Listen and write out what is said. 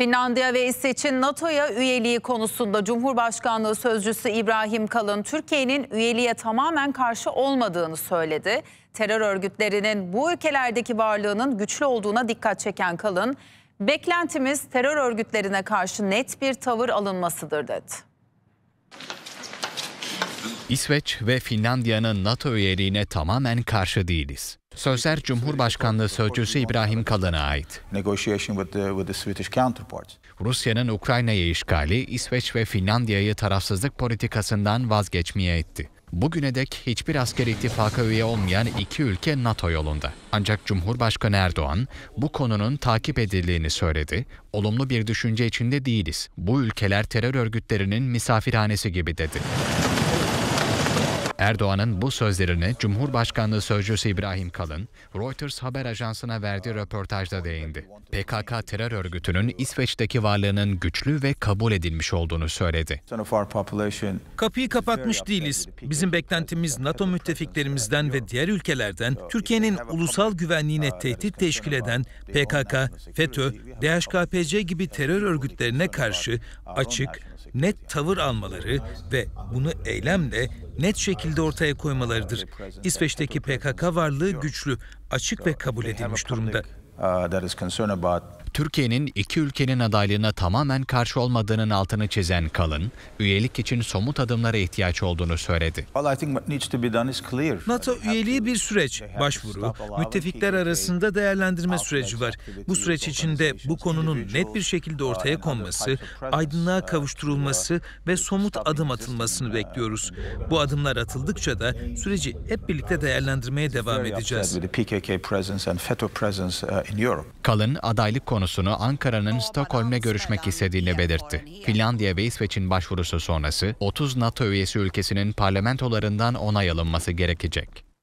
Finlandiya ve İsveç'in NATO'ya üyeliği konusunda Cumhurbaşkanlığı sözcüsü İbrahim Kalın Türkiye'nin üyeliğe tamamen karşı olmadığını söyledi. Terör örgütlerinin bu ülkelerdeki varlığının güçlü olduğuna dikkat çeken Kalın, "Beklentimiz terör örgütlerine karşı net bir tavır alınmasıdır." dedi. İsveç ve Finlandiya'nın NATO üyeliğine tamamen karşı değiliz. Sözler Cumhurbaşkanlığı Sözcüsü İbrahim Kalın'a ait. Rusya'nın Ukrayna'yı işgali İsveç ve Finlandiya'yı tarafsızlık politikasından vazgeçmeye etti. Bugüne dek hiçbir asker ittifaka üye olmayan iki ülke NATO yolunda. Ancak Cumhurbaşkanı Erdoğan bu konunun takip edildiğini söyledi. Olumlu bir düşünce içinde değiliz. Bu ülkeler terör örgütlerinin misafirhanesi gibi dedi. Erdoğan'ın bu sözlerini Cumhurbaşkanlığı Sözcüsü İbrahim Kalın, Reuters haber ajansına verdiği röportajda değindi. PKK terör örgütünün İsveç'teki varlığının güçlü ve kabul edilmiş olduğunu söyledi. Kapıyı kapatmış değiliz. Bizim beklentimiz NATO müttefiklerimizden ve diğer ülkelerden uh, Türkiye'nin ulusal güvenliğine uh, tehdit teşkil eden PKK, FETÖ, DHKPC gibi terör örgütlerine karşı açık, net tavır almaları ve bunu eylemle net şekilde ortaya koymalarıdır. İsveç'teki PKK varlığı güçlü, açık ve kabul edilmiş durumda. Uh, Türkiye'nin iki ülkenin adaylığına tamamen karşı olmadığının altını çizen Kalın, üyelik için somut adımlara ihtiyaç olduğunu söyledi. NATO üyeliği bir süreç, başvuru, müttefikler arasında değerlendirme süreci var. Bu süreç içinde bu konunun net bir şekilde uh, ortaya konması, aydınlığa uh, kavuşturulması uh, ve somut adım atılmasını bekliyoruz. Bu adımlar atıldıkça da süreci hep birlikte değerlendirmeye devam edeceğiz. E Kalın adaylık konusu konusunu Ankara'nın Stockholm'le görüşmek istediğini belirtti. Finlandiya ve İsveç'in başvurusu sonrası 30 NATO üyesi ülkesinin parlamentolarından onay alınması gerekecek.